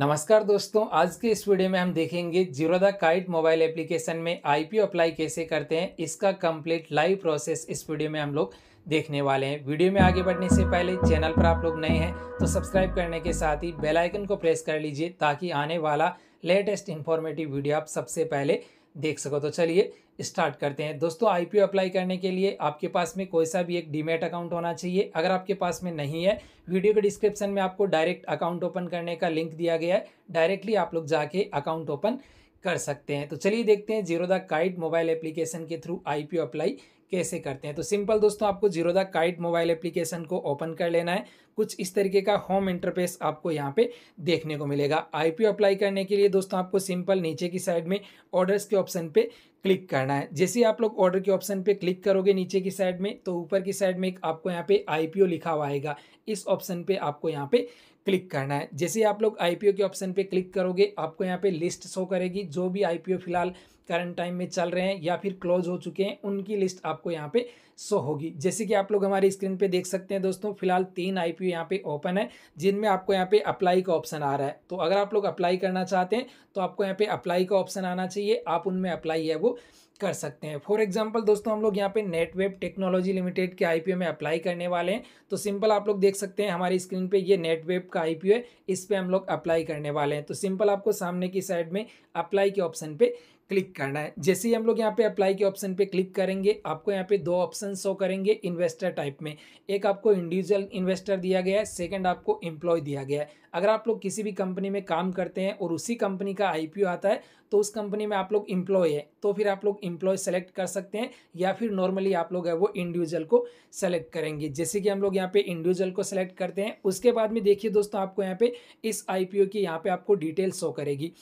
नमस्कार दोस्तों आज के इस वीडियो में हम देखेंगे जीरोदा काइट मोबाइल एप्लीकेशन में आईपीओ अप्लाई कैसे करते हैं इसका कंप्लीट लाइव प्रोसेस इस वीडियो में हम लोग देखने वाले हैं वीडियो में आगे बढ़ने से पहले चैनल पर आप लोग नए हैं तो सब्सक्राइब करने के साथ ही बेल आइकन को प्रेस कर लीजिए ताकि आने वाला लेटेस्ट इन्फॉर्मेटिव वीडियो आप सबसे पहले देख सको तो चलिए स्टार्ट करते हैं दोस्तों आई अप्लाई करने के लिए आपके पास में कोई सा भी एक डीमेट अकाउंट होना चाहिए अगर आपके पास में नहीं है वीडियो के डिस्क्रिप्शन में आपको डायरेक्ट अकाउंट ओपन करने का लिंक दिया गया है डायरेक्टली आप लोग जाके अकाउंट ओपन कर सकते हैं तो चलिए देखते हैं Zerodha kite mobile application के थ्रू आई अप्लाई कैसे करते हैं तो सिंपल दोस्तों आपको Zerodha kite mobile application को ओपन कर लेना है कुछ इस तरीके का होम इंटरफेस आपको यहाँ पे देखने को मिलेगा आईपीओ अप्लाई करने के लिए दोस्तों आपको सिंपल नीचे की साइड में ऑर्डर्स के ऑप्शन पे क्लिक करना है जैसे आप लोग ऑर्डर के ऑप्शन पे क्लिक करोगे नीचे की साइड में तो ऊपर की साइड में एक आपको यहाँ पे आईपीओ लिखा हुआ आएगा इस ऑप्शन पे आपको यहाँ पे क्लिक करना है जैसे आप लोग आईपीओ के ऑप्शन पे क्लिक करोगे आपको यहाँ पे लिस्ट शो करेगी जो भी आईपीओ फिलहाल करंट टाइम में चल रहे हैं या फिर क्लोज हो चुके हैं उनकी लिस्ट आपको यहाँ पे शो होगी जैसे कि आप लोग हमारी स्क्रीन पे देख सकते हैं दोस्तों फिलहाल तीन आई पी यहाँ पे ओपन है जिनमें आपको यहाँ पे अप्लाई का ऑप्शन आ रहा है तो अगर आप लोग अप्लाई करना चाहते हैं तो आपको यहाँ पे अप्लाई का ऑप्शन आना चाहिए आप उनमें अप्लाई है वो कर सकते हैं फॉर एग्जाम्पल दोस्तों हम लोग यहाँ पे नेटवेब टेक्नोलॉजी लिमिटेड के ओ में अप्लाई करने वाले हैं तो सिंपल आप लोग देख सकते हैं हमारी स्क्रीन पे ये नेटवेब का ओ है इस पर हम लोग अप्लाई करने वाले हैं तो सिंपल आपको सामने की साइड में अप्लाई के ऑप्शन पे क्लिक करना है जैसे ही हम लोग यहाँ पे अप्लाई के ऑप्शन पे क्लिक करेंगे आपको यहाँ पे दो ऑप्शन शो करेंगे इन्वेस्टर टाइप में एक आपको इंडिविजुअल इन्वेस्टर दिया गया है सेकंड आपको एम्प्लॉय दिया गया है अगर आप लोग किसी भी कंपनी में काम करते हैं और उसी कंपनी का आई आता है तो उस कंपनी में आप लोग इम्प्लॉय है तो फिर आप लोग इम्प्लॉय सेलेक्ट कर सकते हैं या फिर नॉर्मली आप लोग है वो इंडिविजुअल को सेलेक्ट करेंगे जैसे कि हम लोग यहाँ पे इंडिविजुअल को सेलेक्ट करते हैं उसके बाद में देखिए दोस्तों आपको यहाँ पे इस आई की यहाँ पे आपको डिटेल शो करेगी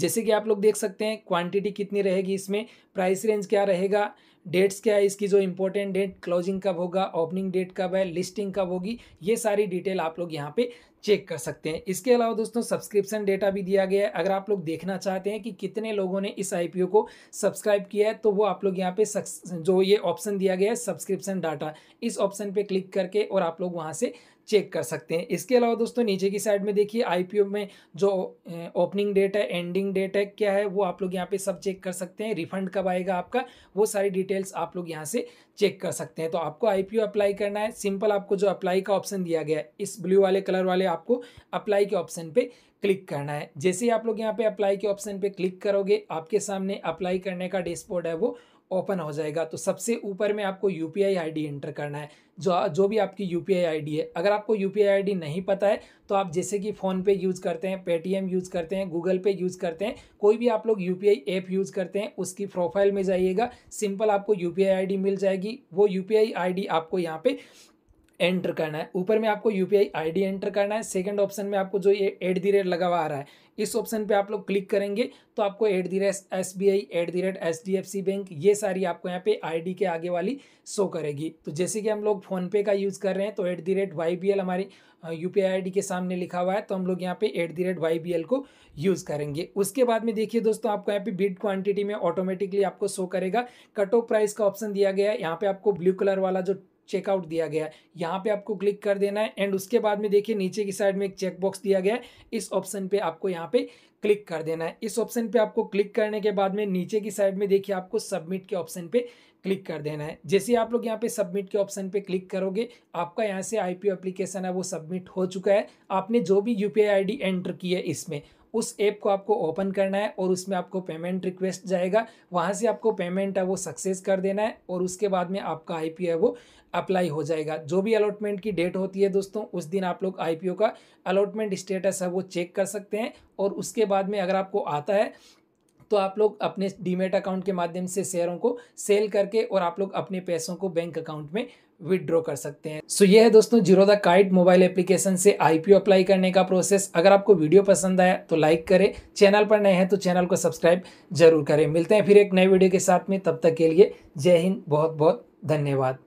जैसे कि आप लोग देख सकते हैं क्वांटिटी कितनी रहेगी इसमें प्राइस रेंज क्या रहेगा डेट्स क्या है इसकी जो इम्पोर्टेंट डेट क्लोजिंग कब होगा ओपनिंग डेट कब है लिस्टिंग कब होगी ये सारी डिटेल आप लोग यहाँ पे चेक कर सकते हैं इसके अलावा दोस्तों सब्सक्रिप्शन डेटा भी दिया गया है अगर आप लोग देखना चाहते हैं कि कितने लोगों ने इस आई को सब्सक्राइब किया है तो वो आप लोग यहाँ पे सक्स जो ये ऑप्शन दिया गया है सब्सक्रिप्शन डाटा इस ऑप्शन पर क्लिक करके और आप लोग वहाँ से चेक कर सकते हैं इसके अलावा दोस्तों नीचे की साइड में देखिए आई में जो ओपनिंग डेट है एंडिंग डेट है क्या है वो आप लोग यहाँ पे सब चेक कर सकते हैं रिफंड कब आएगा आपका वो सारी डिटेल्स आप लोग यहाँ से चेक कर सकते हैं तो आपको आई अप्लाई करना है सिंपल आपको जो अप्लाई का ऑप्शन दिया गया है इस ब्लू वाले कलर वाले आपको अप्लाई के ऑप्शन पर क्लिक करना है जैसे ही आप लोग यहाँ पे अप्लाई के ऑप्शन पर क्लिक करोगे आपके सामने अप्लाई करने का डैशबोर्ड है वो ओपन हो जाएगा तो सबसे ऊपर में आपको यू पी आई एंटर करना है जो जो भी आपकी यू पी आई है अगर आपको यू पी नहीं पता है तो आप जैसे कि फ़ोनपे यूज़ करते हैं पेटीएम यूज़ करते हैं गूगल पे यूज़ करते हैं कोई भी आप लोग यू पी ऐप यूज़ करते हैं उसकी प्रोफाइल में जाइएगा सिंपल आपको यू पी मिल जाएगी वो यू पी आपको यहाँ पर एंटर करना है ऊपर में आपको यू पी आई एंटर करना है सेकंड ऑप्शन में आपको जो ये एट दी रेट लगा हुआ आ रहा है इस ऑप्शन पे आप लोग क्लिक करेंगे तो आपको at the rate S B I at the rate H D F C bank ये सारी आपको यहाँ पे आईडी के आगे वाली शो करेगी तो जैसे कि हम लोग फ़ोनपे का यूज़ कर रहे हैं तो at the rate Y B L हमारी यू पी आई के सामने लिखा हुआ है तो हम लोग यहाँ पे at the rate Y B L को यूज़ करेंगे उसके बाद में देखिए दोस्तों आपको यहाँ पे बिड क्वांटिटी में ऑटोमेटिकली आपको शो करेगा कट ऑफ प्राइस का ऑप्शन दिया गया है यहाँ पे आपको ब्लू कलर वाला जो चेकआउट दिया गया है यहाँ पे आपको क्लिक कर देना है एंड उसके बाद में देखिए नीचे की साइड में एक चेक बॉक्स दिया गया है इस ऑप्शन पे आपको यहाँ पे क्लिक कर देना है इस ऑप्शन पे आपको क्लिक करने के बाद में नीचे की साइड में देखिए आपको सबमिट के ऑप्शन पे क्लिक कर देना है जैसे आप लोग यहाँ पे सबमिट के ऑप्शन पे क्लिक करोगे आपका यहाँ से आईपीओ एप्लीकेशन है वो सबमिट हो चुका है आपने जो भी यूपीआई आईडी एंटर की है इसमें उस ऐप को आपको ओपन करना है और उसमें आपको पेमेंट रिक्वेस्ट जाएगा वहाँ से आपको पेमेंट है वो सक्सेस कर देना है और उसके बाद में आपका आई है वो अप्लाई हो जाएगा जो भी अलॉटमेंट की डेट होती है दोस्तों उस दिन आप लोग आई का अलॉटमेंट स्टेटस है वो चेक कर सकते हैं और उसके बाद में अगर आपको आता है तो आप लोग अपने डीमेट अकाउंट के माध्यम से शेयरों को सेल करके और आप लोग अपने पैसों को बैंक अकाउंट में विदड्रॉ कर सकते हैं सो so, ये है दोस्तों Zerodha kite mobile application से आईपीओ अप्लाई करने का प्रोसेस अगर आपको वीडियो पसंद आया तो लाइक करें चैनल पर नए हैं तो चैनल को सब्सक्राइब जरूर करें मिलते हैं फिर एक नए वीडियो के साथ में तब तक के लिए जय हिंद बहुत बहुत धन्यवाद